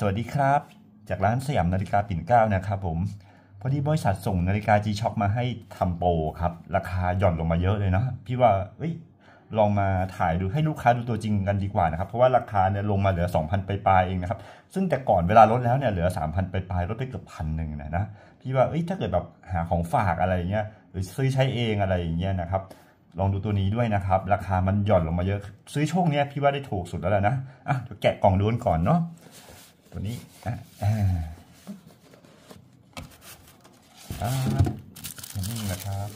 สวัสดีครับ จากร้านสยามนาฬิกาปิ่นเก้านะครับผม พอดีบริษัทส่งนาฬิกา G Shock มาให้ทำโปรครับ ราคาหย่อนลงมาเยอะเลยนะ พี่ว่าเอ้ยลองมาถ่ายดูให้ลูกค้าดูตัวจริงกันดีกว่านะครับ เพราะว่าราคาเนี่ยลงมาเหลือ 2,000ไปปลายเองนะครับ ซึ่งแต่ก่อนเวลาลดแล้วเนี่ยเหลือ 3,000ไปปลายลดไปเกือบพันหนึ่งนะนะ พี่ว่าเอ้ยถ้าเกิดแบบหาของฝากอะไรเงี้ย หรือซื้อใช้เองอะไรอย่างเงี้ยนะครับ ลองดูตัวนี้ด้วยนะครับ ราคามันหย่อนลงมาเยอะ ซื้อช่วงนี้ยพี่ว่าได้ถูกสุดแล้วแหละนะอ่ะแกะกล่องดูนก่อนเนาะัวนี้อ่าอ่านี่นะครับ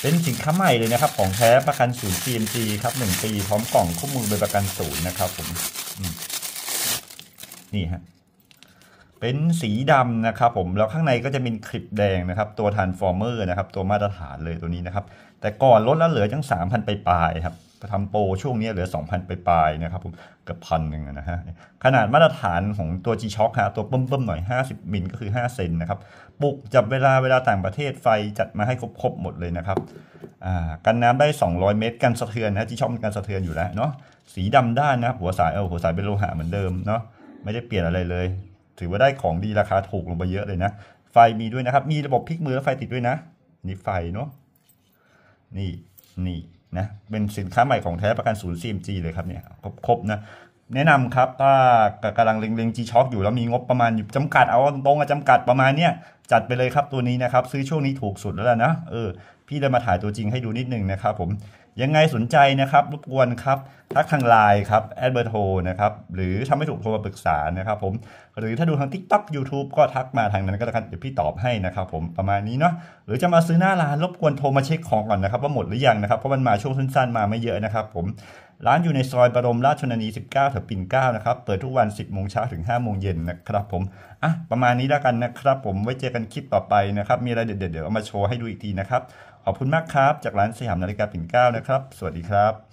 เป็นสินค้าใหม่เลยนะครับ ของแท้ประกันศูนย์ CMC ครับหนึ่งปี พร้อมกล่องคู่มือใบประกันศูนย์นะครับ ผมนี่ฮะเป็นสีดำนะครับผมแล้วข้างในก็จะเป็นคลิปแดงนะครับ ตัวทานฟอร์เมอร์นะครับ ตัวมาตรฐานเลยตัวนี้นะครับ แต่ก่อนลดแล้วเหลือจัง3,000 ไปปลายครับทำโปรช่วงนี้เหลือ 2,000 ไปปลายนะครับผมเกือบพันหนึ่งนะฮะขนาดมาตรฐานของตัว G-Shock ฮะตัวเบิ่มๆ หน่อย 50 มิลก็คือ 5 เซนนะครับ ปุกจับเวลาเวลาต่างประเทศไฟจัดมาให้ครบๆหมดเลยนะครับกันน้ำได้ 200เมตรกันสะเทือนนะจีช็องกันสะเทือนอยู่แล้วเนาะสีดำด้านนะหัวสายเออหัวสายเป็นโลหะเหมือนเดิมเนาะไม่ได้เปลี่ยนอะไรเลยถือว่าได้ของดีราคาถูกลงไปเยอะเลยนะ ไฟมีด้วยนะครับ มีระบบพลิกมือไฟติดด้วยนะ นี่ไฟเนาะนี่นี่นะ เป็นสินค้าใหม่ของแท้ประกันศูนย์ CMG เลยครับเนี่ย ครบๆนะ แนะนำครับ ถ้ากำลังเล็งๆ G-Shock อยู่แล้ว มีงบประมาณอยู่จำกัดเอาตรงๆจำกัดประมาณเนี้ยจัดไปเลยครับตัวนี้นะครับ ซื้อช่วงนี้ถูกสุดแล้วนะเออพี่ได้มาถ่ายตัวจริงให้ดูนิดนึงนะครับผมยังไงสนใจนะครับรบกวนครับ ทักทางไลน์ครับแอดเบอร์โทรนะครับหรือทำไม่ถูกโทรมาปรึกษานะครับ ผม หรือถ้าดูทาง TikTok YouTube ก็ทักมาทางนั้นก็แล้วกันเดี๋ยวพี่ตอบให้นะครับผม ประมาณนี้เนาะหรือจะมาซื้อหน้าร้านรบกวนโทรมาเช็คของก่อนนะครับว่าหมดหรือยังนะครับ เพราะมันมาช่วงสั้น ๆ มาไม่เยอะนะครับผมร้านอยู่ในซอยบรมราชชนนี 19แถวปิ่นเก้านะครับ เปิดทุกวัน 10โมงเช้าถึง5โมงเย็นนะครับ ผมอ่ะประมาณนี้แล้วกันนะครับ ผมไว้เจอกันคลิปต่อไปนะครับ มีอะไรเด็ดๆเดี๋ยว เอามาโชว์ให้ดูอีกทีนะครับ ขอบคุณมากครับจากร้านสยามนาฬิกาปิ่นเก้านะครับ สวัสดีครับ